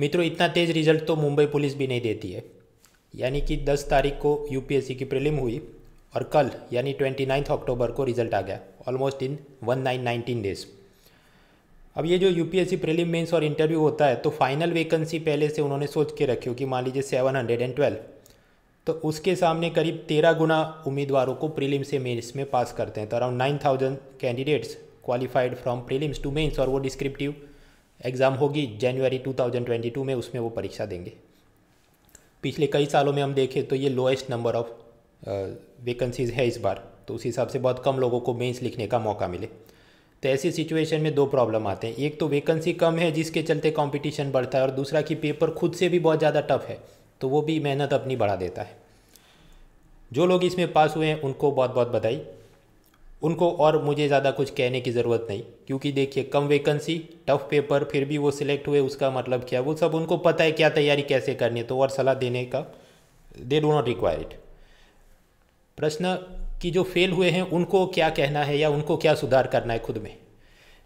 मित्रों इतना तेज़ रिजल्ट तो मुंबई पुलिस भी नहीं देती है यानी कि 10 तारीख को यूपीएससी की प्रीलिम हुई और कल यानी ट्वेंटी नाइन्थ अक्टूबर को रिजल्ट आ गया almost in one nine nineteen days अब ये जो यूपीएससी प्रीलिम मेंस और इंटरव्यू होता है तो फाइनल वैकेंसी पहले से उन्होंने सोच के रखी हो कि मान लीजिए सेवन हंड्रेड एंड ट्वेल्व तो उसके सामने करीब तेरह गुना उम्मीदवारों को प्रीलिम से मेंस में पास करते हैं तो around nine thousand candidates qualified from prelims to mains और वो डिस्क्रिप्टिव एग्ज़ाम होगी जनवरी 2022 में उसमें वो परीक्षा देंगे पिछले कई सालों में हम देखें तो ये लोएस्ट नंबर ऑफ वेकेंसीज़ है इस बार तो उस हिसाब से बहुत कम लोगों को मेंस लिखने का मौका मिले तो ऐसी सिचुएशन में दो प्रॉब्लम आते हैं एक तो वैकेंसी कम है जिसके चलते कंपटीशन बढ़ता है और दूसरा कि पेपर खुद से भी बहुत ज़्यादा टफ है तो वो भी मेहनत अपनी बढ़ा देता है जो लोग इसमें पास हुए हैं उनको बहुत बहुत बधाई उनको और मुझे ज़्यादा कुछ कहने की ज़रूरत नहीं क्योंकि देखिए कम वैकेंसी टफ पेपर फिर भी वो सिलेक्ट हुए उसका मतलब क्या वो सब उनको पता है क्या तैयारी कैसे करनी है तो और सलाह देने का दे डो नॉट रिक्वायर्ड प्रश्न कि जो फेल हुए हैं उनको क्या कहना है या उनको क्या सुधार करना है खुद में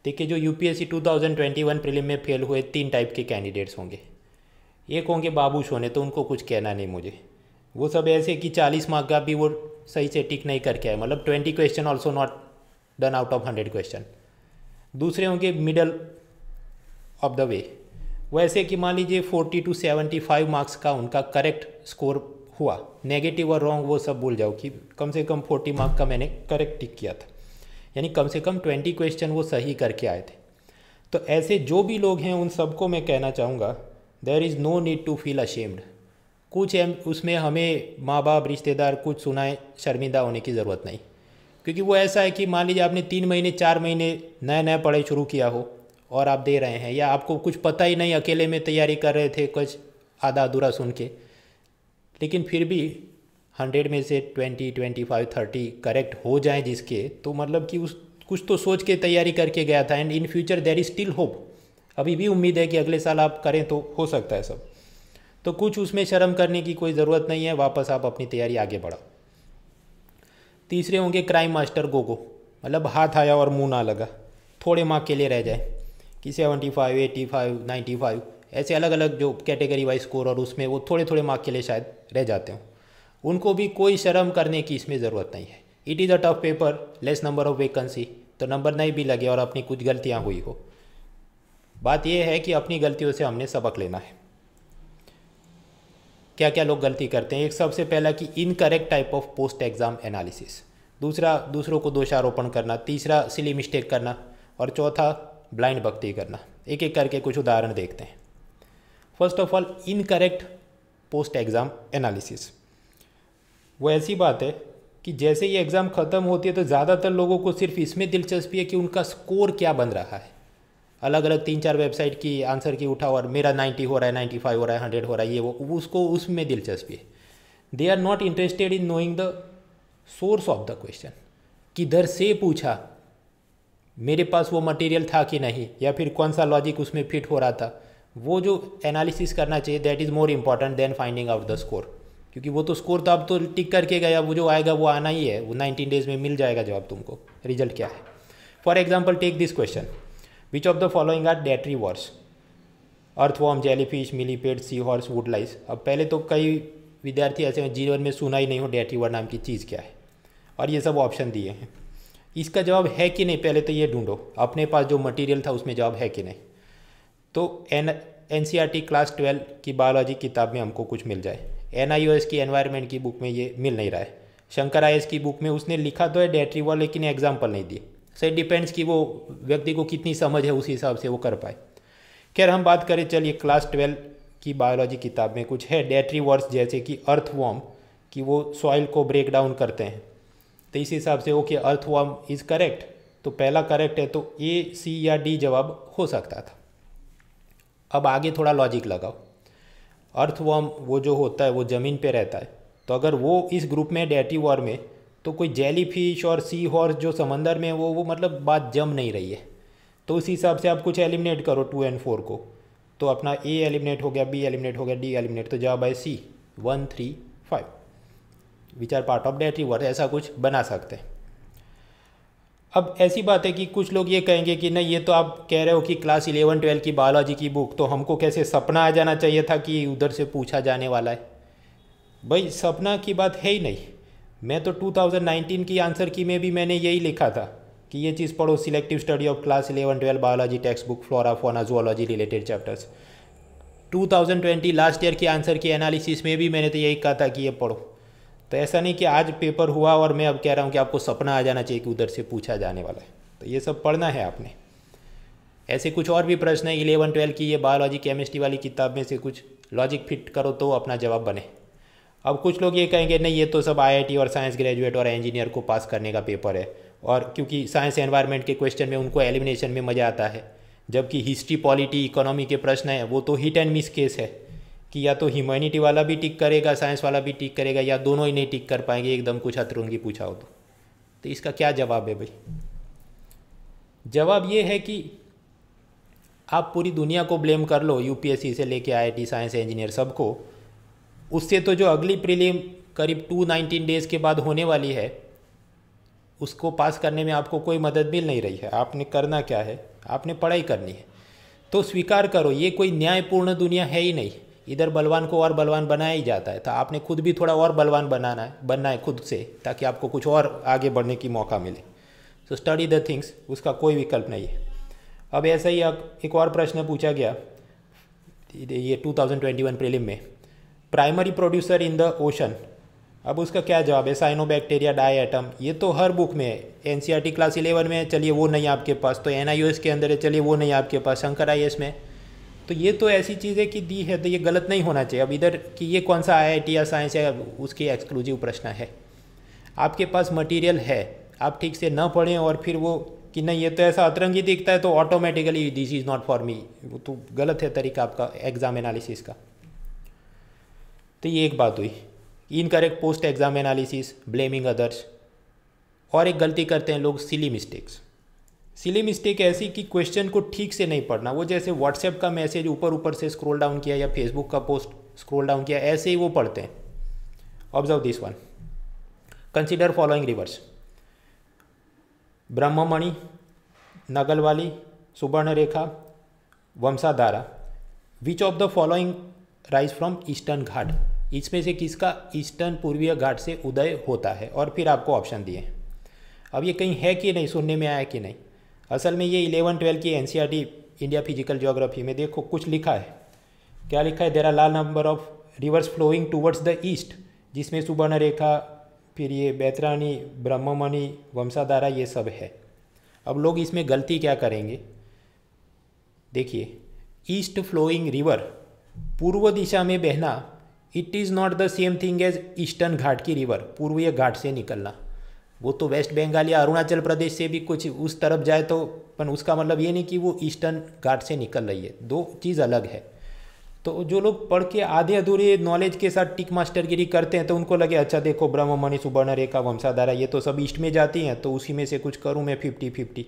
देखिए जो U P twenty one prelim में फेल हुए तीन टाइप के कैंडिडेट्स होंगे एक होंगे बाबूश होने तो उनको कुछ कहना नहीं मुझे वो सब ऐसे कि चालीस मार्क का भी वो सही से टिक नहीं करके आए मतलब twenty question also not done out of hundred question दूसरे होंगे मिडल ऑफ द वे वैसे कि मान लीजिए forty two seventy five marks का उनका करेक्ट स्कोर हुआ नेगेटिव और रॉन्ग वो सब भूल जाओ कि कम से कम फोर्टी मार्क का मैंने करेक्ट टिक किया था यानी कम से कम ट्वेंटी क्वेश्चन वो सही करके आए थे तो ऐसे जो भी लोग हैं उन सबको मैं कहना चाहूँगा there is no need to feel ashamed कुछ उसमें हमें माँ बाप रिश्तेदार कुछ सुनाए शर्मिंदा होने की ज़रूरत नहीं क्योंकि वो ऐसा है कि मान लीजिए आपने तीन महीने चार महीने नया नया पढ़ाई शुरू किया हो और आप दे रहे हैं या आपको कुछ पता ही नहीं अकेले में तैयारी कर रहे थे कुछ आधा अधूरा सुन के लेकिन फिर भी हंड्रेड में से twenty twenty five thirty correct हो जाए जिसके तो मतलब कि उस कुछ तो सोच के तैयारी करके गया था and in future there is still hope अभी भी उम्मीद है कि अगले साल आप करें तो हो सकता है सब तो कुछ उसमें शर्म करने की कोई ज़रूरत नहीं है वापस आप अपनी तैयारी आगे बढ़ाओ तीसरे होंगे क्राइम मास्टर गोगो मतलब हाथ आया और मुंह ना लगा थोड़े मार्क के लिए रह जाए कि seventy five eighty five ninety five ऐसे अलग अलग जो कैटेगरी वाइज स्कोर और उसमें वो थोड़े थोड़े मार्क के लिए शायद रह जाते हों उनको भी कोई शर्म करने की इसमें ज़रूरत नहीं है it is a tough paper less number of vacancy तो नंबर नहीं भी लगे और अपनी कुछ गलतियाँ हुई हो बात यह है कि अपनी गलतियों से हमने सबक लेना है क्या क्या लोग गलती करते हैं एक सबसे पहला कि incorrect type of post exam analysis दूसरा दूसरों को दोषारोपण करना तीसरा सिली मिस्टेक करना और चौथा ब्लाइंड भक्ति करना एक एक करके कुछ उदाहरण देखते हैं first of all incorrect post exam analysis वो ऐसी बात है कि जैसे ही एग्ज़ाम ख़त्म होती है तो ज़्यादातर लोगों को सिर्फ इसमें दिलचस्पी है कि उनका स्कोर क्या बन रहा है अलग अलग तीन चार वेबसाइट की आंसर की उठा और मेरा नाइन्टी हो रहा है नाइन्टी फाइव हो रहा है हंड्रेड हो रहा है ये वो उसको उसमें दिलचस्पी है they are not interested in knowing the source of the question किधर से पूछा मेरे पास वो मटेरियल था कि नहीं या फिर कौन सा लॉजिक उसमें फिट हो रहा था वो जो एनालिसिस करना चाहिए that is more important than finding out the score क्योंकि वो तो स्कोर तो अब तो टिक करके गया वो जो आएगा वो आना ही है वो नाइनटीन डेज में मिल जाएगा जवाब तुमको रिजल्ट क्या है for example take this question which of the following are are detritivores? Earthworm jellyfish millipede sea horse woodlice अब पहले तो कई विद्यार्थी ऐसे हैं जीवन में सुना ही नहीं हो डेट्रीवर नाम की चीज़ क्या है और ये सब ऑप्शन दिए हैं इसका जवाब है कि नहीं पहले तो ये ढूंढो अपने पास जो मटेरियल था उसमें जवाब है कि नहीं तो N N C R T class twelve की बायोलॉजी किताब में हमको कुछ मिल जाए एन आई एस की एनवायरमेंट की बुक में ये मिल नहीं रहा है शंकर आई एस की बुक में उसने लिखा तो है वॉल लेकिन एग्जाम्पल नहीं दिए सो इट डिपेंड्स कि वो व्यक्ति को कितनी समझ है उसी हिसाब से वो कर पाए खैर हम बात करें चलिए क्लास ट्वेल्व की बायोलॉजी किताब में कुछ है डेटरी वर्स जैसे कि अर्थवॉर्म कि वो सॉइल को ब्रेक डाउन करते हैं तो इस हिसाब से okay earth earthworm is correct तो पहला करेक्ट है तो ए सी या डी जवाब हो सकता था अब आगे थोड़ा लॉजिक लगाओ अर्थ वॉर्म वो जो होता है वो ज़मीन पे रहता है तो अगर वो इस ग्रुप में डेटी वॉर में तो कोई जेली फिश और सी हॉर्स जो समंदर में वो वो मतलब बात जम नहीं रही है तो उसी हिसाब से आप कुछ एलिमिनेट करो टू एंड फोर को तो अपना ए एलिमिनेट हो गया बी एलिमिनेट हो गया डी एलिमिनेट तो जवाब है C one three five which are part of detritivores ऐसा कुछ बना सकते हैं अब ऐसी बात है कि कुछ लोग ये कहेंगे कि नहीं ये तो आप कह रहे हो कि क्लास इलेवन ट्वेल्व की बायोलॉजी की बुक तो हमको कैसे सपना आ जाना चाहिए था कि उधर से पूछा जाने वाला है भाई सपना की बात है ही नहीं मैं तो 2019 की आंसर की में भी मैंने यही लिखा था कि ये चीज़ पढ़ो selective study of class eleven twelve biology text book flora fauna zoology related chapters 2020 last year की आंसर की एनालिसिस में भी मैंने तो यही कहा था कि ये पढ़ो तो ऐसा नहीं कि आज पेपर हुआ और मैं अब कह रहा हूँ कि आपको सपना आ जाना चाहिए कि उधर से पूछा जाने वाला है तो ये सब पढ़ना है आपने ऐसे कुछ और भी प्रश्न है इलेवन ट्वेल्व की ये बायोलॉजी केमिस्ट्री वाली किताब में से कुछ लॉजिक फिट करो तो अपना जवाब बने अब कुछ लोग ये कहेंगे नहीं ये तो सब आईआईटी और साइंस ग्रेजुएट और इंजीनियर को पास करने का पेपर है और क्योंकि साइंस एनवायरनमेंट के क्वेश्चन में उनको एलिमिनेशन में मज़ा आता है जबकि हिस्ट्री पॉलिटी इकोनॉमी के प्रश्न हैं वो तो हिट एंड मिस केस है कि या तो ह्यूमैनिटी वाला भी टिक करेगा साइंस वाला भी टिक करेगा या दोनों ही नहीं टिक कर पाएंगे एकदम कुछ अतरुंगी पूछा हो तो तो इसका क्या जवाब है भाई जवाब ये है कि आप पूरी दुनिया को ब्लेम कर लो यूपीएससी से लेके आईआईटी साइंस इंजीनियर सबको उससे तो जो अगली प्रीलिम करीब टू नाइनटीन डेज़ के बाद होने वाली है उसको पास करने में आपको कोई मदद मिल नहीं रही है आपने करना क्या है आपने पढ़ाई करनी है तो स्वीकार करो ये कोई न्यायपूर्ण दुनिया है ही नहीं इधर बलवान को और बलवान बनाया ही जाता है तो आपने खुद भी थोड़ा और बलवान बनाना है बनना है खुद से ताकि आपको कुछ और आगे बढ़ने की मौका मिले सो स्टडी द थिंग्स उसका कोई विकल्प नहीं है अब ऐसा ही एक और प्रश्न पूछा गया ये 2021 प्रीलिम में primary producer in the ocean अब उसका क्या जवाब है साइनोबैक्टीरिया एटम ये तो हर बुक में है N C R T class eleven में चलिए वो नहीं आपके पास तो एन आई एस के अंदर है चलिए वो नहीं आपके पास शंकर आई एस में तो ये तो ऐसी चीज़ है कि दी है तो ये गलत नहीं होना चाहिए अब इधर कि ये कौन सा आई आई टी या साइंस है उसकी एक्सक्लूसिव प्रश्न है आपके पास मटेरियल है आप ठीक से न पढ़ें और फिर वो कि नहीं ये तो ऐसा अतरंगी दिखता है तो automatically this is not for me वो तो गलत है तरीका आपका एग्ज़ाम एनालिसिस का तो ये एक बात हुई incorrect post exam analysis blaming others और एक गलती करते हैं लोग सिली मिस्टेक्स सिली मिस्टेक ऐसी कि क्वेश्चन को ठीक से नहीं पढ़ना वो जैसे व्हाट्सएप का मैसेज ऊपर ऊपर से स्क्रॉल डाउन किया या फेसबुक का पोस्ट स्क्रॉल डाउन किया ऐसे ही वो पढ़ते हैं observe this one consider following rivers Brahmani Nagavali Subarnarekha Vamsadhara which of the following rise from eastern Ghat इसमें से किसका ईस्टर्न पूर्वीय घाट से उदय होता है और फिर आपको ऑप्शन दिए अब ये कहीं है कि नहीं सुनने में आया कि नहीं असल में ये इलेवन ट्वेल्व की एन इंडिया फिजिकल जोग्राफी में देखो कुछ लिखा है क्या लिखा है there are large number of rivers flowing towards the east जिसमें सुबर्ण रेखा फिर ये बैतरानी ब्रह्ममणि वंशाधारा ये सब है अब लोग इसमें गलती क्या करेंगे देखिए ईस्ट फ्लोइंग रिवर पूर्व दिशा में बहना it is not the same thing as eastern Ghat की रिवर पूर्वीय घाट से निकलना वो तो वेस्ट बंगाल या अरुणाचल प्रदेश से भी कुछ उस तरफ जाए तो पर उसका मतलब ये नहीं कि वो ईस्टर्न घाट से निकल रही है दो चीज़ अलग है तो जो लोग पढ़ के आधे अधूरे नॉलेज के साथ टिक मास्टरगिरी करते हैं तो उनको लगे अच्छा देखो ब्रह्म मणि सुवर्ण रेखा वंशाधारा ये तो सब ईस्ट में जाती हैं तो उसी में से कुछ करूँ मैं फिफ्टी फिफ्टी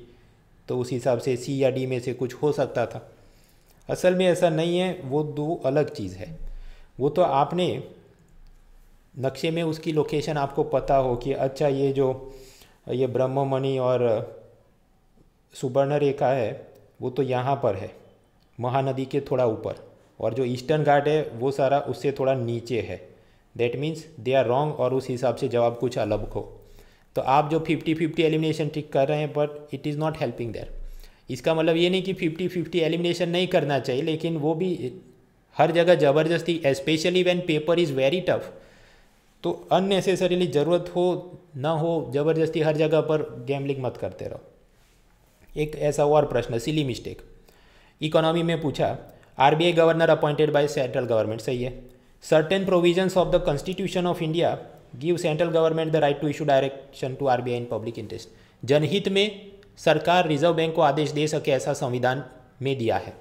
तो उस हिसाब से सी या डी में से कुछ हो सकता था असल में ऐसा नहीं है वो दो अलग चीज़ है वो तो आपने नक्शे में उसकी लोकेशन आपको पता हो कि अच्छा ये जो ये ब्रह्म मणि और सुवर्ण रेखा है वो तो यहाँ पर है महानदी के थोड़ा ऊपर और जो ईस्टर्न घाट है वो सारा उससे थोड़ा नीचे है that means they are wrong और उस हिसाब से जवाब कुछ अलग हो तो आप जो फिफ्टी फिफ्टी एलिमिनेशन ट्रिक कर रहे हैं but it is not helping there इसका मतलब ये नहीं कि फिफ्टी फिफ्टी एलिमिनेशन नहीं करना चाहिए लेकिन वो भी हर जगह ज़बरदस्ती specially when paper is very tough तो अननेसेसरीली ज़रूरत हो ना हो ज़बरदस्ती हर जगह पर गैमलिंग मत करते रहो एक ऐसा और प्रश्न सिली मिस्टेक इकोनॉमी में पूछा I governor appointed by central government सही है certain provisions of the constitution of India give central government the right to issue direction to I in public interest जनहित में सरकार रिजर्व बैंक को आदेश दे सके ऐसा संविधान में दिया है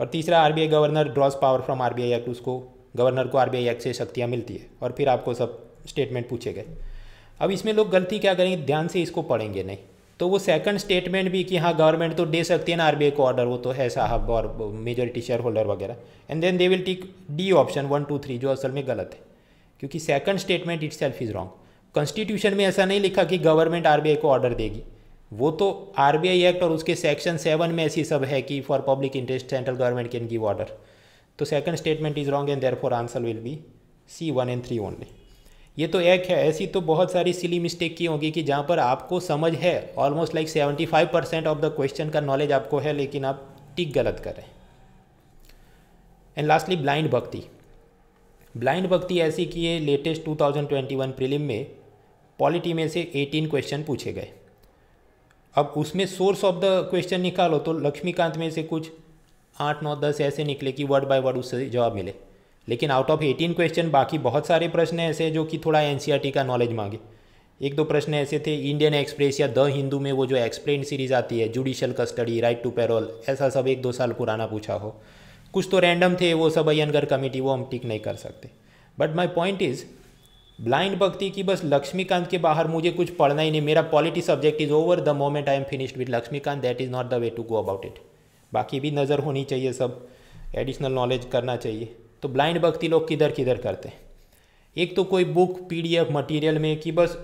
और तीसरा R governor draws power from R act उसको गवर्नर को आर एक्ट से शक्तियाँ मिलती है और फिर आपको सब स्टेटमेंट पूछे गए अब इसमें लोग गलती क्या करेंगे ध्यान से इसको पढ़ेंगे नहीं तो वो सेकंड स्टेटमेंट भी कि हाँ गवर्नमेंट तो दे सकती है ना आरबीआई को ऑर्डर वो तो है साहब और मेजोरिटी शेयर होल्डर वगैरह and then they will tick D option one two three जो असल में गलत है क्योंकि second statement itself is wrong constitution में ऐसा नहीं लिखा कि गवर्नमेंट आरबीआई को ऑर्डर देगी वो तो आर एक्ट और उसके सेक्शन सेवन में ऐसी सब है कि for public interest central government can give order तो second statement is wrong and therefore answer will be C one and three only ये तो एक है ऐसी तो बहुत सारी सिली मिस्टेक की होगी कि जहाँ पर आपको समझ है almost like seventy five percent of the question का नॉलेज आपको है लेकिन आप टिक गलत करें and lastly blind bhakti blind bhakti ऐसी कि ये लेटेस्ट 2021 थाउजेंड में पॉलिटी में से 18 क्वेश्चन पूछे गए अब उसमें सोर्स ऑफ द क्वेश्चन निकालो तो लक्ष्मीकांत में से कुछ आठ नौ दस ऐसे निकले कि वर्ड बाय वर्ड उससे जवाब मिले लेकिन आउट ऑफ एटीन क्वेश्चन बाकी बहुत सारे प्रश्न ऐसे हैं जो कि थोड़ा एन e का नॉलेज मांगे एक दो प्रश्न ऐसे थे इंडियन एक्सप्रेस या द हिंदू में वो जो एक्सप्लेन सीरीज आती है judicial custody right to parole ऐसा सब एक दो साल पुराना पूछा हो कुछ तो रैंडम थे वो सब अयनगर कमेटी वो हम टिक नहीं कर सकते but my point is blind bhakti की बस लक्ष्मीकांत के बाहर मुझे कुछ पढ़ना ही नहीं मेरा polity subject is over the moment I am finished with Laxmikanth that is not the way to go about it बाकी भी नज़र होनी चाहिए सब एडिशनल नॉलेज करना चाहिए तो ब्लाइंड भक्ति लोग किधर किधर करते हैं एक तो कोई बुक एफ मटेरियल में कि बस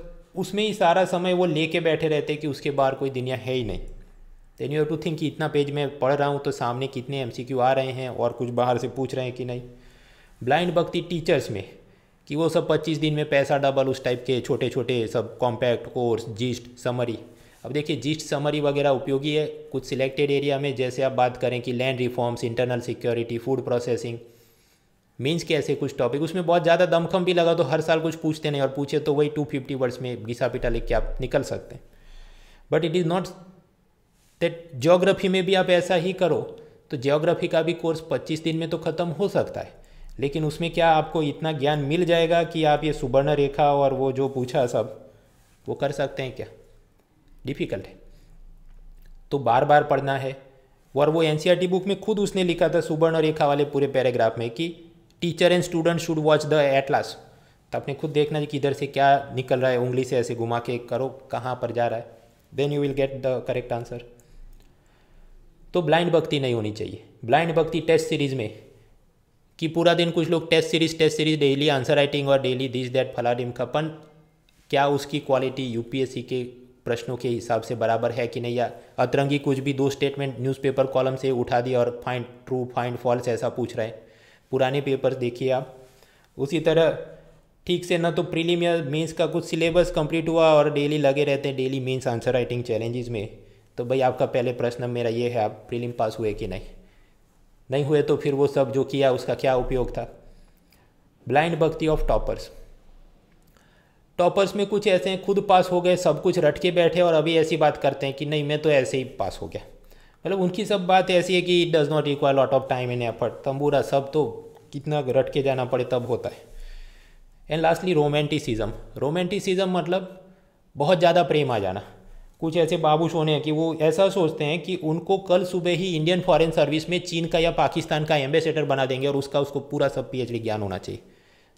उसमें ही सारा समय वो लेके बैठे रहते कि उसके बाहर कोई दुनिया है ही नहीं then you have to think कि इतना पेज में पढ़ रहा हूँ तो सामने कितने एम आ रहे हैं और कुछ बाहर से पूछ रहे हैं कि नहीं ब्लाइंड भक्ति टीचर्स में कि वो सब 25 दिन में पैसा डबल उस टाइप के छोटे छोटे sub compact course gist summary अब देखिए जिस्ट समरी वगैरह उपयोगी है कुछ सिलेक्टेड एरिया में जैसे आप बात करें कि land reforms internal security food processing means के ऐसे कुछ टॉपिक उसमें बहुत ज़्यादा दमखम भी लगा तो हर साल कुछ पूछते नहीं और पूछे तो वही टू फिफ्टी वर्ड्स में घिसा पिटा लिख के आप निकल सकते हैं but it is not that geography में भी आप ऐसा ही करो तो जोग्राफी का भी कोर्स पच्चीस दिन में तो ख़त्म हो सकता है लेकिन उसमें क्या आपको इतना ज्ञान मिल जाएगा कि आप ये सुवर्ण रेखा और वो जो पूछा सब वो कर सकते हैं क्या डिफ़िकल्ट है तो बार बार पढ़ना है और वो एन बुक e में खुद उसने लिखा था सुवर्ण रेखा वाले पूरे पैराग्राफ में कि teacher and student should watch the atlas तो आपने खुद देखना कि इधर से क्या निकल रहा है उंगली से ऐसे घुमा के करो कहाँ पर जा रहा है then you will get the correct answer तो ब्लाइंड भक्ति नहीं होनी चाहिए ब्लाइंड भक्ति टेस्ट सीरीज में कि पूरा दिन कुछ लोग test series test series daily answer writing और डेली दिस दैट फला डिमका पन क्या उसकी क्वालिटी यूपीएससी के प्रश्नों के हिसाब से बराबर है कि नहीं या अतरंगी कुछ भी दो स्टेटमेंट न्यूज़पेपर कॉलम से उठा दिया और फाइंड ट्रू फाइंड फॉल्स ऐसा पूछ रहे हैं पुराने पेपर्स देखिए आप उसी तरह ठीक से ना तो प्रीलिम या मीन्स का कुछ सिलेबस कंप्लीट हुआ और डेली लगे रहते हैं daily means answer writing challenges में तो भाई आपका पहले प्रश्न मेरा ये है आप प्रीलिम पास हुए कि नहीं नहीं हुए तो फिर वो सब जो किया उसका क्या उपयोग था ब्लाइंड भक्ति ऑफ टॉपर्स टॉपर्स में कुछ ऐसे हैं खुद पास हो गए सब कुछ रट के बैठे और अभी ऐसी बात करते हैं कि नहीं मैं तो ऐसे ही पास हो गया मतलब उनकी सब बात ऐसी है कि it does not equal lot of time and effort तंबूरा सब तो कितना रट के जाना पड़े तब होता है एंड लास्टली रोमेंटिसिज्म रोमेंटिसिज्म मतलब बहुत ज़्यादा प्रेम आ जाना कुछ ऐसे बाबू सोने हैं कि वो ऐसा सोचते हैं कि उनको कल सुबह ही इंडियन फॉरेन सर्विस में चीन का या पाकिस्तान का एम्बेसडर बना देंगे और उसका उसको पूरा सब पीएचडी ज्ञान होना चाहिए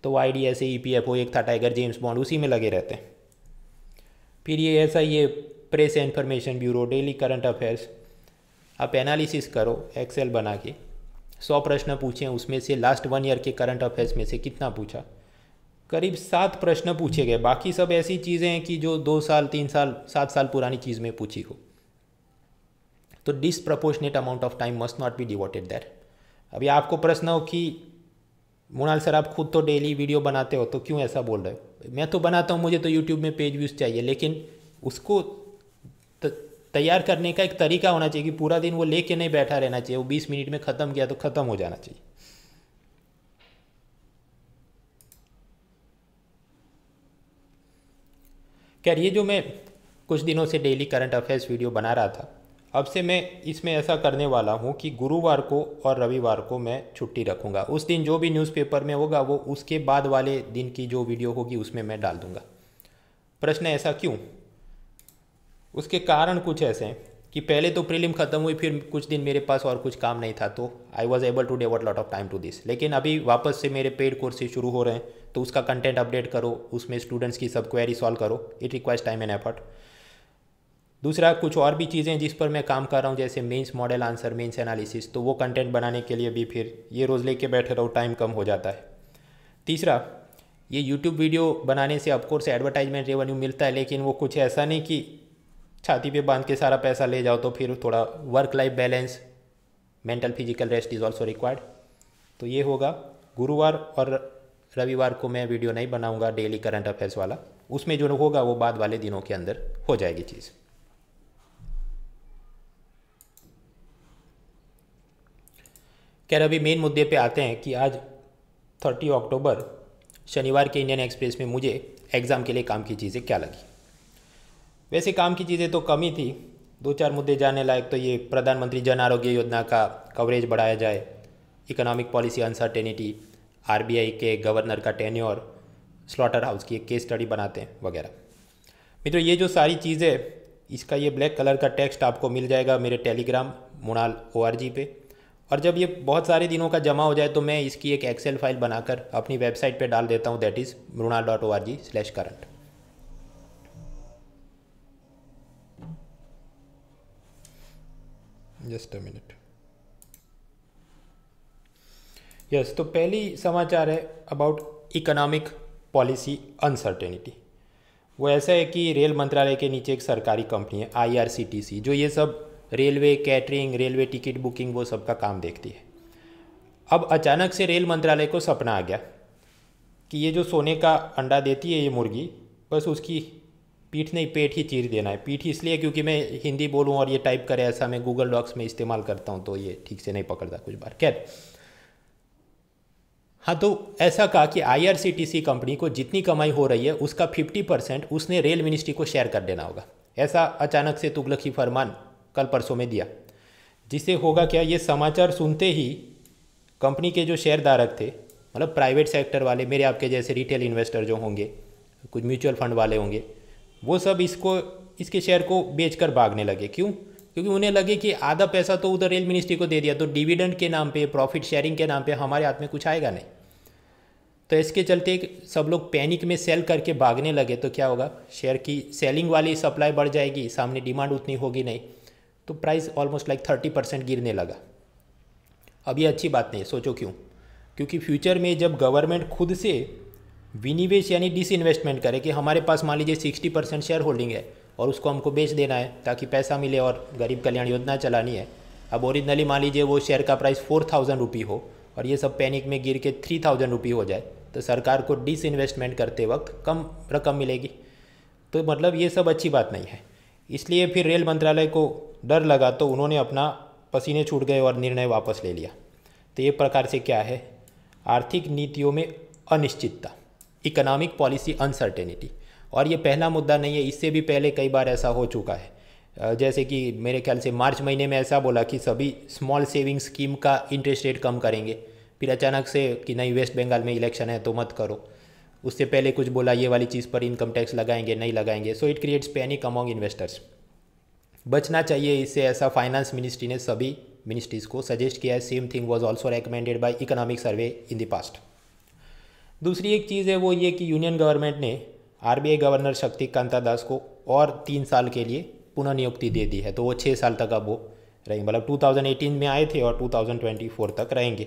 तो Y D S E P F O Ek Tha tiger James bond उसी में लगे रहते हैं फिर ये ऐसा ये press information bureau daily current affairs आप एनालिसिस करो एक्सेल बना के सौ प्रश्न पूछें उसमें से लास्ट वन ईयर के करंट अफेयर्स में से कितना पूछा करीब सात प्रश्न पूछे गए बाकी सब ऐसी चीज़ें हैं कि जो दो साल तीन साल सात साल पुरानी चीज़ में पूछी हो तो disproportionate amount of time must not be devoted there अभी आपको प्रश्न हो कि मुणाल सर आप खुद तो डेली वीडियो बनाते हो तो क्यों ऐसा बोल रहे हो मैं तो बनाता हूँ मुझे तो यूट्यूब में पेज व्यूज़ चाहिए लेकिन उसको तैयार करने का एक तरीका होना चाहिए कि पूरा दिन वो लेके नहीं बैठा रहना चाहिए वो बीस मिनट में ख़त्म किया तो ख़त्म हो जाना चाहिए खैर ये जो मैं कुछ दिनों से डेली करंट अफेयर्स वीडियो बना रहा था अब से मैं इसमें ऐसा करने वाला हूँ कि गुरुवार को और रविवार को मैं छुट्टी रखूँगा उस दिन जो भी न्यूज़पेपर में होगा वो उसके बाद वाले दिन की जो वीडियो होगी उसमें मैं डाल दूँगा प्रश्न ऐसा क्यों उसके कारण कुछ ऐसे हैं कि पहले तो प्रीलिम खत्म हुई फिर कुछ दिन मेरे पास और कुछ काम नहीं था तो I was able to devote lot of time to this लेकिन अभी वापस से मेरे पेड कोर्सेज शुरू हो रहे हैं तो उसका कंटेंट अपडेट करो उसमें स्टूडेंट्स की सब क्वेरी सॉल्व करो it requires time and effort दूसरा कुछ और भी चीज़ें जिस पर मैं काम कर रहा हूँ जैसे mains model answer mains analysis तो वो कंटेंट बनाने के लिए भी फिर ये रोज़ लेके बैठे रहो टाइम कम हो जाता है तीसरा ये यूट्यूब वीडियो बनाने से ऑफकोर्स एडवर्टाइजमेंट रेवेन्यू मिलता है लेकिन वो कुछ ऐसा नहीं कि छाती पे बांध के सारा पैसा ले जाओ तो फिर थोड़ा work life balance mental physical rest is also required तो ये होगा गुरुवार और रविवार को मैं वीडियो नहीं बनाऊंगा डेली करंट अफेयर्स वाला उसमें जो होगा वो बाद वाले दिनों के अंदर हो जाएगी चीज़ खैर अभी मेन मुद्दे पे आते हैं कि आज 30 अक्टूबर शनिवार के इंडियन एक्सप्रेस में मुझे एग्ज़ाम के लिए काम की चीज़ें क्या लगी वैसे काम की चीज़ें तो कम ही थी दो चार मुद्दे जाने लायक तो ये प्रधानमंत्री जन आरोग्य योजना का कवरेज बढ़ाया जाए इकोनॉमिक पॉलिसी अनसर्टेनिटी आरबीआई के गवर्नर का टेन्योर स्लॉटर हाउस की एक केस स्टडी बनाते हैं वगैरह मित्रों ये जो सारी चीज़ें इसका ये ब्लैक कलर का टेक्स्ट आपको मिल जाएगा मेरे टेलीग्राम मुणाल ओ आर जी पे और जब ये बहुत सारे दिनों का जमा हो जाए तो मैं इसकी एक एक्सेल फाइल बनाकर अपनी वेबसाइट पे डाल देता हूँ that is Mrunal dot O R G slash current just a minute yes तो पहली समाचार है अबाउट इकोनॉमिक पॉलिसी अनसर्टेनिटी वो ऐसा है कि रेल मंत्रालय के नीचे एक सरकारी कंपनी है आईआरसीटीसी जो ये सब railway catering railway ticket booking वो सब का काम देखती है अब अचानक से रेल मंत्रालय को सपना आ गया कि ये जो सोने का अंडा देती है ये मुर्गी बस उसकी पीठ नहीं पेट ही चीर देना है पीठ इसलिए क्योंकि मैं हिंदी बोलूँ और ये टाइप करे ऐसा मैं गूगल डॉक्स में इस्तेमाल करता हूँ तो ये ठीक से नहीं पकड़ता कुछ बार खैर हाँ तो ऐसा कहा कि आईआरसीटीसी कंपनी को जितनी कमाई हो रही है उसका 50 परसेंट उसने रेल मिनिस्ट्री को शेयर कर देना होगा ऐसा अचानक से ही फरमान कल परसों में दिया जिससे होगा क्या ये समाचार सुनते ही कंपनी के जो शेयर धारक थे मतलब प्राइवेट सेक्टर वाले मेरे आपके जैसे रिटेल इन्वेस्टर जो होंगे कुछ म्यूचुअल फंड वाले होंगे वो सब इसको इसके शेयर को बेचकर भागने लगे क्यों क्योंकि उन्हें लगे कि आधा पैसा तो उधर रेल मिनिस्ट्री को दे दिया तो डिविडेंड के नाम पे प्रॉफिट शेयरिंग के नाम पे हमारे हाथ में कुछ आएगा नहीं तो इसके चलते सब लोग पैनिक में सेल करके भागने लगे तो क्या होगा शेयर की सेलिंग वाली सप्लाई बढ़ जाएगी सामने डिमांड उतनी होगी नहीं तो price almost like thirty percent गिरने लगा अभी अच्छी बात नहीं सोचो क्यों क्योंकि फ्यूचर में जब गवर्नमेंट खुद से विनिवेश यानी डिस इन्वेस्टमेंट करे कि हमारे पास मान लीजिए सिक्सटी परसेंट शेयर होल्डिंग है और उसको हमको बेच देना है ताकि पैसा मिले और गरीब कल्याण योजना चलानी है अब ओरिजिनली मान लीजिए वो शेयर का प्राइस फोर थाउजेंड रुपी हो और ये सब पैनिक में गिर के थ्री थाउजेंड रुपी हो जाए तो सरकार को डिस इन्वेस्टमेंट करते वक्त कम रकम मिलेगी तो मतलब ये सब अच्छी बात नहीं है इसलिए फिर रेल मंत्रालय को डर लगा तो उन्होंने अपना पसीने छूट गए और निर्णय वापस ले लिया तो ये प्रकार से क्या है आर्थिक नीतियों में अनिश्चितता इकोनॉमिक पॉलिसी अनसर्टेनिटी और ये पहला मुद्दा नहीं है इससे भी पहले कई बार ऐसा हो चुका है जैसे कि मेरे ख्याल से मार्च महीने में ऐसा बोला कि सभी स्मॉल सेविंग स्कीम का इंटरेस्ट रेट कम करेंगे फिर अचानक से कि नहीं वेस्ट बंगाल में इलेक्शन है तो मत करो उससे पहले कुछ बोला ये वाली चीज़ पर इनकम टैक्स लगाएंगे नहीं लगाएंगे so it creates panic among investors बचना चाहिए इससे ऐसा फाइनेंस मिनिस्ट्री ने सभी मिनिस्ट्रीज़ को सजेस्ट किया है same thing was also recommended by economic survey in the past दूसरी एक चीज़ है वो ये कि यूनियन गवर्नमेंट ने आर गवर्नर शक्तिकांता दास को और तीन साल के लिए पुनः नियुक्ति दे दी है तो वो छः साल तक अब वो रहेंगे मतलब 2018 में आए थे और 2024 तक रहेंगे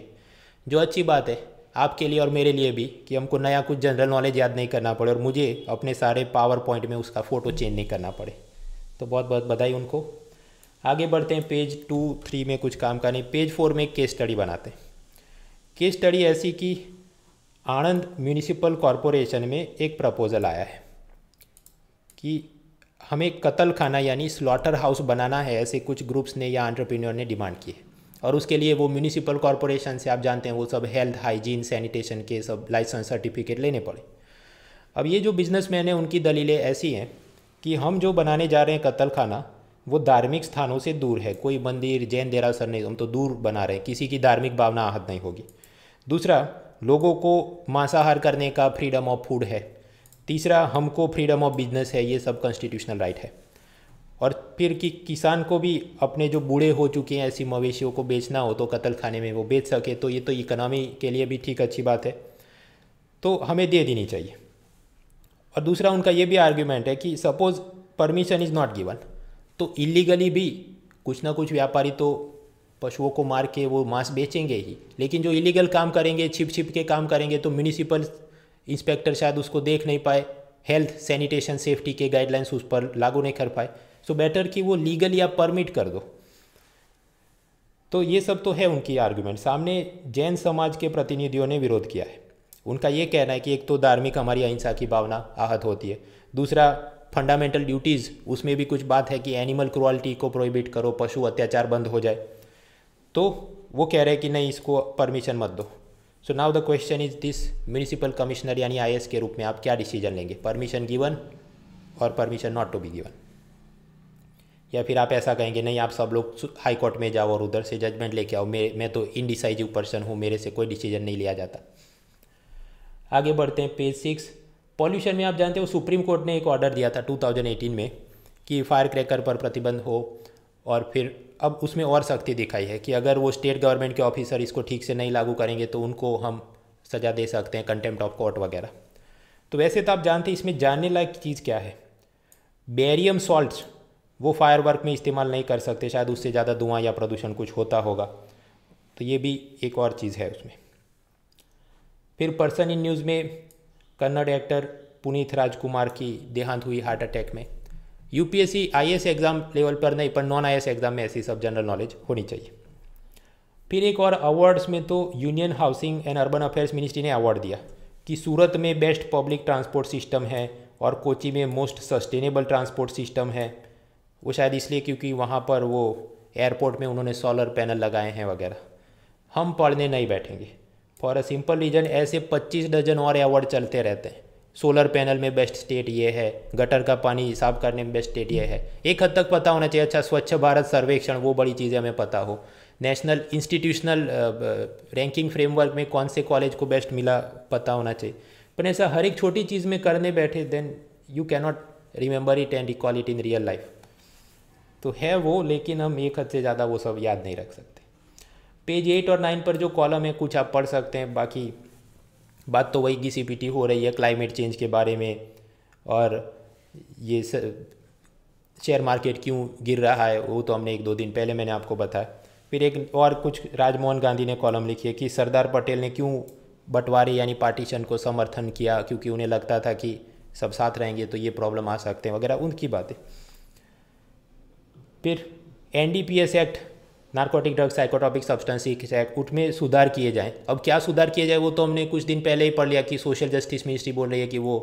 जो अच्छी बात है आपके लिए और मेरे लिए भी कि हमको नया कुछ जनरल नॉलेज याद नहीं करना पड़े और मुझे अपने सारे पावर पॉइंट में उसका फ़ोटो चेंज नहीं करना पड़े तो बहुत बहुत बधाई उनको आगे बढ़ते हैं पेज टू थ्री में कुछ काम का नहीं पेज फोर में केस स्टडी बनाते हैं केस स्टडी ऐसी कि आणंद म्यूनिसिपल कॉरपोरेशन में एक प्रपोज़ल आया है कि हमें कत्ल खाना यानी स्लॉटर हाउस बनाना है ऐसे कुछ ग्रुप्स ने या आंट्रप्रीनियर ने डिमांड की है और उसके लिए वो म्यूनिसिपल कॉरपोरेशन से आप जानते हैं वो सब हेल्थ हाइजीन सैनिटेशन के सब लाइसेंस सर्टिफिकेट लेने पड़े अब ये जो बिजनेसमैन है उनकी दलीलें ऐसी हैं कि हम जो बनाने जा रहे हैं कत्ल खाना वो धार्मिक स्थानों से दूर है कोई मंदिर जैन देरासर नहीं हम तो दूर बना रहे हैं किसी की धार्मिक भावना आहत नहीं होगी दूसरा लोगों को मांसाहार करने का फ्रीडम ऑफ फूड है तीसरा हमको फ्रीडम ऑफ बिजनेस है ये सब कॉन्स्टिट्यूशनल राइट है और फिर कि किसान को भी अपने जो बूढ़े हो चुके हैं ऐसी मवेशियों को बेचना हो तो कतल खाने में वो बेच सके तो ये तो इकोनॉमी के लिए भी ठीक अच्छी बात है तो हमें दे देनी चाहिए और दूसरा उनका ये भी आर्ग्यूमेंट है कि suppose permission is not given तो इलीगली भी कुछ ना कुछ व्यापारी तो पशुओं को मार के वो मांस बेचेंगे ही लेकिन जो इलीगल काम करेंगे छिप छिप के काम करेंगे तो म्यूनिसिपल इंस्पेक्टर शायद उसको देख नहीं पाए हेल्थ सैनिटेशन सेफ्टी के गाइडलाइंस उस पर लागू नहीं कर पाए सो बेटर कि वो लीगल या परमिट कर दो तो ये सब तो है उनकी आर्ग्यूमेंट सामने जैन समाज के प्रतिनिधियों ने विरोध किया है उनका ये कहना है कि एक तो धार्मिक हमारी अहिंसा की भावना आहत होती है दूसरा फंडामेंटल ड्यूटीज़ उसमें भी कुछ बात है कि एनिमल क्रुअल्टी को प्रोहिबिट करो पशु अत्याचार बंद हो जाए तो वो कह रहे हैं कि नहीं इसको परमिशन मत दो so now the question is this municipal commissioner यानी आई के रूप में आप क्या डिसीजन लेंगे परमिशन गिवन और permission not to be given या फिर आप ऐसा कहेंगे नहीं आप सब लोग हाई कोर्ट में जाओ और उधर से जजमेंट लेके आओ मैं मैं तो इनडिसाइजिव पर्सन हूँ मेरे से कोई डिसीजन नहीं लिया जाता आगे बढ़ते हैं पेज सिक्स पॉल्यूशन में आप जानते हो सुप्रीम कोर्ट ने एक ऑर्डर दिया था 2018 में कि फायर क्रैकर पर प्रतिबंध हो और फिर अब उसमें और सख्ती दिखाई है कि अगर वो स्टेट गवर्नमेंट के ऑफिसर इसको ठीक से नहीं लागू करेंगे तो उनको हम सज़ा दे सकते हैं कंटेम्प्ट ऑफ कोर्ट वगैरह तो वैसे तो आप जानते हैं इसमें जानने लायक चीज़ क्या है बेरियम सॉल्ट वो फायरवर्क में इस्तेमाल नहीं कर सकते शायद उससे ज़्यादा धुआं या प्रदूषण कुछ होता होगा तो ये भी एक और चीज़ है उसमें फिर पर्सन इन न्यूज़ में कन्नड़ एक्टर पुनीत राजकुमार की देहांत हुई हार्ट अटैक में यूपीएससी आईएएस एग्ज़ाम लेवल पर नहीं पर नॉन आईएएस एग्ज़ाम में ऐसी सब जनरल नॉलेज होनी चाहिए फिर एक और अवार्ड्स में तो union housing and urban affairs ministry ने अवार्ड दिया कि सूरत में बेस्ट पब्लिक ट्रांसपोर्ट सिस्टम है और कोची में मोस्ट सस्टेनेबल ट्रांसपोर्ट सिस्टम है वो शायद इसलिए क्योंकि वहाँ पर वो एयरपोर्ट में उन्होंने सोलर पैनल लगाए हैं वगैरह हम पढ़ने नहीं बैठेंगे फॉर अ सिंपल रीजन ऐसे 25 डजन और अवार्ड चलते रहते हैं सोलर पैनल में बेस्ट स्टेट ये है गटर का पानी हिसाब करने में बेस्ट स्टेट ये है एक हद तक पता होना चाहिए अच्छा स्वच्छ भारत सर्वेक्षण वो बड़ी चीज़ें हमें पता हो नेशनल इंस्टीट्यूशनल रैंकिंग फ्रेमवर्क में कौन से कॉलेज को बेस्ट मिला पता होना चाहिए पर ऐसा हर एक छोटी चीज़ में करने बैठे then you cannot remember it and recall it in real life तो है वो लेकिन हम एक हद से ज़्यादा वो सब याद नहीं रख सकते पेज एट और नाइन पर जो कॉलम है कुछ आप पढ़ सकते हैं बाकी बात तो वही की सीपीटी हो रही है क्लाइमेट चेंज के बारे में और ये शेयर मार्केट क्यों गिर रहा है वो तो हमने एक दो दिन पहले मैंने आपको बताया फिर एक और कुछ राजमोहन गांधी ने कॉलम लिखी है कि सरदार पटेल ने क्यों बंटवारे यानी पार्टीशन को समर्थन किया क्योंकि उन्हें लगता था कि सब साथ रहेंगे तो ये प्रॉब्लम आ सकते हैं वगैरह उनकी बातें फिर N act narcotic drugs psychotropic substance act उसमें सुधार किए जाएँ अब क्या सुधार किए जाए वो तो हमने कुछ दिन पहले ही पढ़ लिया कि सोशल जस्टिस मिनिस्ट्री बोल रही है कि वो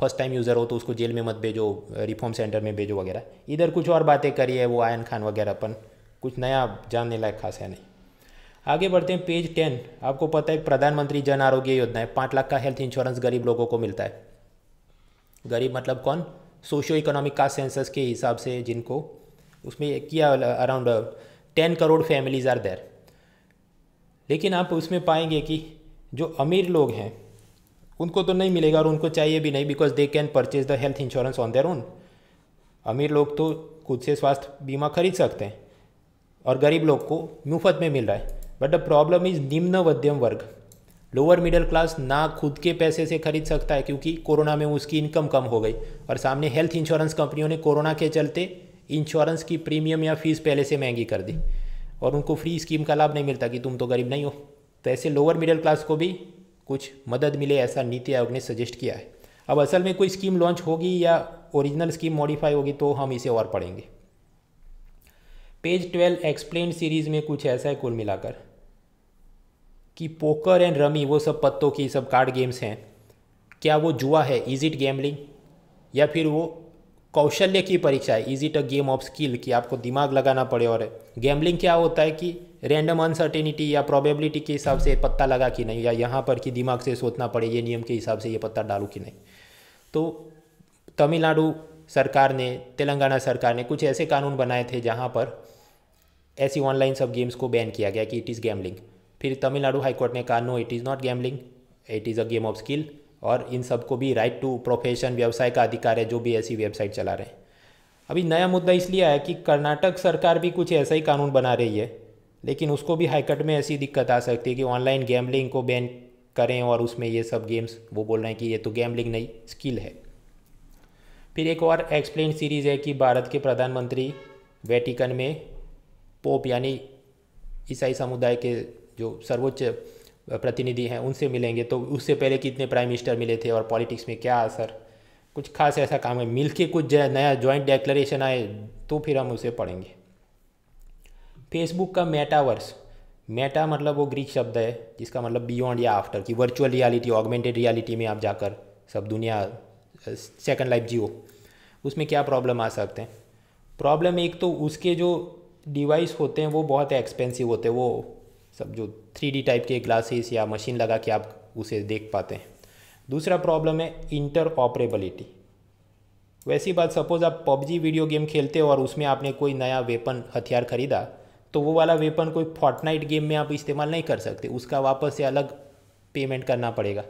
फर्स्ट टाइम यूज़र हो तो उसको जेल में मत भेजो रिफॉर्म सेंटर में भेजो वगैरह इधर कुछ और बातें करी है वो आयन खान वगैरह अपन कुछ नया जानने लायक खास है नहीं आगे बढ़ते हैं पेज टेन आपको पता है प्रधानमंत्री जन आरोग्य योजना है पाँच लाख का हेल्थ इंश्योरेंस गरीब लोगों को मिलता है गरीब मतलब कौन सोशियो इकोनॉमिक कास्ट सेंसस के हिसाब से जिनको उसमें किया around ten crore families are there लेकिन आप उसमें पाएंगे कि जो अमीर लोग हैं उनको तो नहीं मिलेगा और उनको चाहिए भी नहीं because they can purchase the health insurance on their own अमीर लोग तो खुद से स्वास्थ्य बीमा खरीद सकते हैं और गरीब लोग को मुफ्त में मिल रहा है बट द प्रॉब्लम इज़ निम्न मध्यम वर्ग लोअर मिडिल क्लास ना खुद के पैसे से खरीद सकता है क्योंकि कोरोना में उसकी इनकम कम हो गई और सामने हेल्थ इंश्योरेंस कंपनियों ने कोरोना के चलते इंश्योरेंस की प्रीमियम या फ़ीस पहले से महंगी कर दी और उनको फ्री स्कीम का लाभ नहीं मिलता कि तुम तो गरीब नहीं हो तो ऐसे लोअर मिडिल क्लास को भी कुछ मदद मिले ऐसा नीति आयोग ने सजेस्ट किया है अब असल में कोई स्कीम लॉन्च होगी या ओरिजिनल स्कीम मॉडिफाई होगी तो हम इसे और पढ़ेंगे पेज ट्वेल्व एक्सप्लेन सीरीज़ में कुछ ऐसा है कुल मिलाकर कि पोकर एंड रमी वो सब पत्तों की सब कार्ड गेम्स हैं क्या वो जुआ है इज इट गैमलिंग या फिर वो कौशल्य की परीक्षा है is it a game of skill कि आपको दिमाग लगाना पड़े और गैम्बलिंग क्या होता है कि रैंडम अनसर्टेनिटी या प्रोबेबिलिटी के हिसाब से पत्ता लगा कि नहीं या यहाँ पर कि दिमाग से सोचना पड़े ये नियम के हिसाब से ये पत्ता डालू कि नहीं तो तमिलनाडु सरकार ने तेलंगाना सरकार ने कुछ ऐसे कानून बनाए थे जहाँ पर ऐसी ऑनलाइन सब गेम्स को बैन किया गया कि इट इज़ गैम्बलिंग फिर तमिलनाडु हाईकोर्ट ने कहा no it is not gambling it is a game of skill और इन सबको भी राइट टू प्रोफेशन व्यवसाय का अधिकार है जो भी ऐसी वेबसाइट चला रहे हैं अभी नया मुद्दा इसलिए आया कि कर्नाटक सरकार भी कुछ ऐसा ही कानून बना रही है लेकिन उसको भी हाईकोर्ट में ऐसी दिक्कत आ सकती है कि ऑनलाइन गैमलिंग को बैन करें और उसमें ये सब गेम्स वो बोल रहे हैं कि ये तो गैमलिंग नहीं स्किल है फिर एक और एक्सप्लेन सीरीज है कि भारत के प्रधानमंत्री वेटिकन में पोप यानी ईसाई समुदाय के जो सर्वोच्च प्रतिनिधि हैं उनसे मिलेंगे तो उससे पहले कितने प्राइम मिनिस्टर मिले थे और पॉलिटिक्स में क्या असर कुछ खास ऐसा काम है मिल के कुछ नया जॉइंट डेक्लरेशन आए तो फिर हम उसे पढ़ेंगे फेसबुक का मेटावर्स मेटा मतलब वो ग्रीक शब्द है जिसका मतलब बियॉन्ड या आफ्टर कि वर्चुअल रियलिटी ऑगमेंटेड रियलिटी में आप जाकर सब दुनिया सेकंड लाइफ जियो उसमें क्या प्रॉब्लम आ सकते हैं प्रॉब्लम एक तो उसके जो डिवाइस होते हैं वो बहुत एक्सपेंसिव होते हैं वो सब जो थ्री टाइप के ग्लासेस या मशीन लगा के आप उसे देख पाते हैं दूसरा प्रॉब्लम है इंटर ऑपरेबलिटी वैसी बात सपोज़ आप पबजी वीडियो गेम खेलते हो और उसमें आपने कोई नया वेपन हथियार ख़रीदा तो वो वाला वेपन कोई फॉर्टनाइट गेम में आप इस्तेमाल नहीं कर सकते उसका वापस से अलग पेमेंट करना पड़ेगा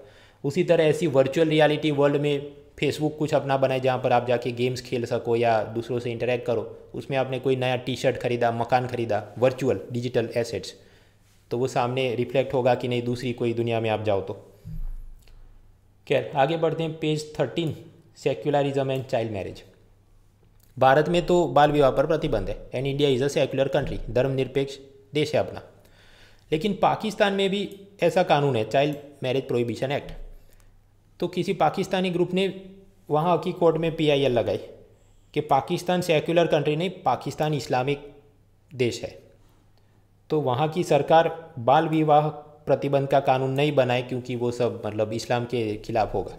उसी तरह ऐसी वर्चुअल रियलिटी वर्ल्ड में फेसबुक कुछ अपना बनाए जहाँ पर आप जाके गेम्स खेल सको या दूसरों से इंटरेक्ट करो उसमें आपने कोई नया टी शर्ट खरीदा मकान खरीदा वर्चुअल डिजिटल एसेट्स तो वो सामने रिफ्लेक्ट होगा कि नहीं दूसरी कोई दुनिया में आप जाओ तो खैर आगे बढ़ते हैं page thirteen secularism and child marriage Bharat में तो बाल विवाह पर प्रतिबंध है and India is a secular country धर्मनिरपेक्ष देश है अपना लेकिन पाकिस्तान में भी ऐसा कानून है चाइल्ड मैरिज प्रोहिबिशन एक्ट तो किसी पाकिस्तानी ग्रुप ने वहाँ की कोर्ट में पीआईएल लगाई कि पाकिस्तान सेक्युलर कंट्री नहीं पाकिस्तान इस्लामिक देश है तो वहाँ की सरकार बाल विवाह प्रतिबंध का कानून नहीं बनाए क्योंकि वो सब मतलब इस्लाम के खिलाफ होगा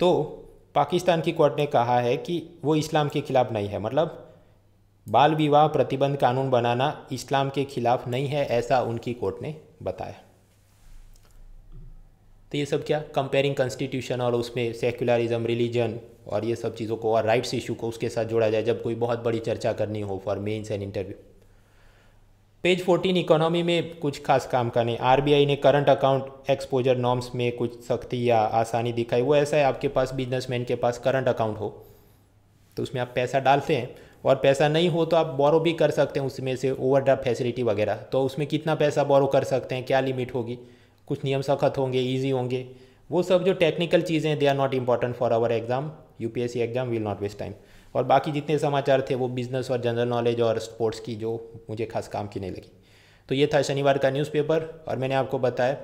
तो पाकिस्तान की कोर्ट ने कहा है कि वो इस्लाम के खिलाफ नहीं है मतलब बाल विवाह प्रतिबंध कानून बनाना इस्लाम के खिलाफ नहीं है ऐसा उनकी कोर्ट ने बताया तो ये सब क्या कंपेयरिंग कॉन्स्टिट्यूशन और उसमें सेक्युलरिज्म रिलीजन और ये सब चीज़ों को और राइट्स इशू को उसके साथ जोड़ा जाए जब कोई बहुत बड़ी चर्चा करनी हो for mains and interview page 14 economy में कुछ खास काम का नहीं आरबीआई ने करंट अकाउंट एक्सपोजर नॉर्म्स में कुछ सख्ती या आसानी दिखाई वो ऐसा है आपके पास बिजनेसमैन के पास करंट अकाउंट हो तो उसमें आप पैसा डालते हैं और पैसा नहीं हो तो आप बोरो भी कर सकते हैं उसमें से ओवरड्राफ्ट फैसिलिटी वगैरह तो उसमें कितना पैसा बोरो कर सकते हैं क्या लिमिट होगी कुछ नियम सख्त होंगे ईजी होंगे वो सब जो टेक्निकल चीज़ें they are not important for our exam U P exam will not waste time और बाकी जितने समाचार थे वो बिज़नेस और जनरल नॉलेज और स्पोर्ट्स की जो मुझे खास काम की नहीं लगी तो ये था शनिवार का न्यूज़पेपर और मैंने आपको बताया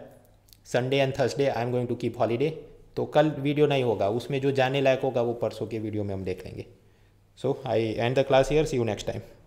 Sunday and Thursday I am going to keep holiday तो कल वीडियो नहीं होगा उसमें जो जाने लायक होगा वो परसों के वीडियो में हम देख लेंगे so I end the class here see you next time